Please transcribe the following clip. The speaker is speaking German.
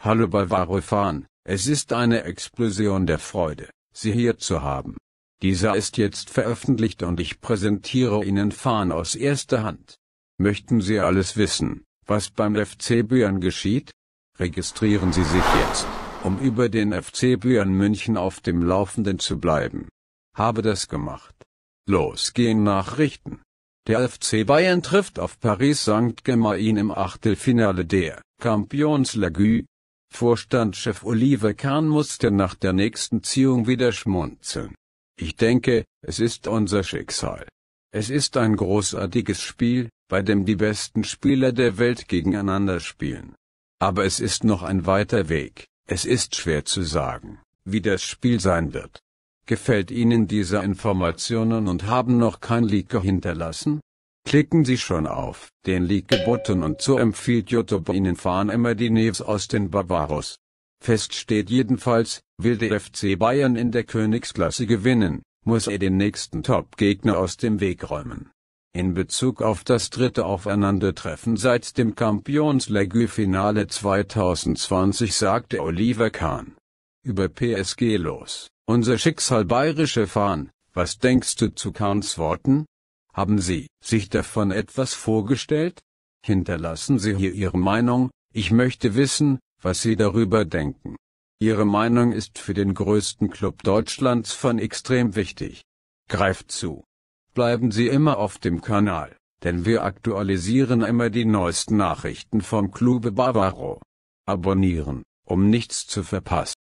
Hallo bei Varoufan, es ist eine Explosion der Freude, Sie hier zu haben. Dieser ist jetzt veröffentlicht und ich präsentiere Ihnen Fan aus erster Hand. Möchten Sie alles wissen, was beim FC Büren geschieht? Registrieren Sie sich jetzt, um über den FC Büren München auf dem Laufenden zu bleiben. Habe das gemacht. Los gehen Nachrichten. Der FC Bayern trifft auf Paris Saint-Germain im Achtelfinale der Champions League. Vorstandschef Oliver Kahn musste nach der nächsten Ziehung wieder schmunzeln. Ich denke, es ist unser Schicksal. Es ist ein großartiges Spiel, bei dem die besten Spieler der Welt gegeneinander spielen. Aber es ist noch ein weiter Weg, es ist schwer zu sagen, wie das Spiel sein wird. Gefällt Ihnen diese Informationen und haben noch kein Like hinterlassen? Klicken Sie schon auf den Like-Button und so empfiehlt YouTube Ihnen fahren immer die Neves aus den Barbaros. Fest steht jedenfalls, will der FC Bayern in der Königsklasse gewinnen, muss er den nächsten Top-Gegner aus dem Weg räumen. In Bezug auf das dritte Aufeinandertreffen seit dem Champions League-Finale 2020 sagte Oliver Kahn. Über PSG los, unser Schicksal bayerische Fahnen, was denkst du zu Kahns Worten? Haben Sie sich davon etwas vorgestellt? Hinterlassen Sie hier Ihre Meinung, ich möchte wissen, was Sie darüber denken. Ihre Meinung ist für den größten Club Deutschlands von extrem wichtig. Greift zu. Bleiben Sie immer auf dem Kanal, denn wir aktualisieren immer die neuesten Nachrichten vom Clube Bavaro. Abonnieren, um nichts zu verpassen.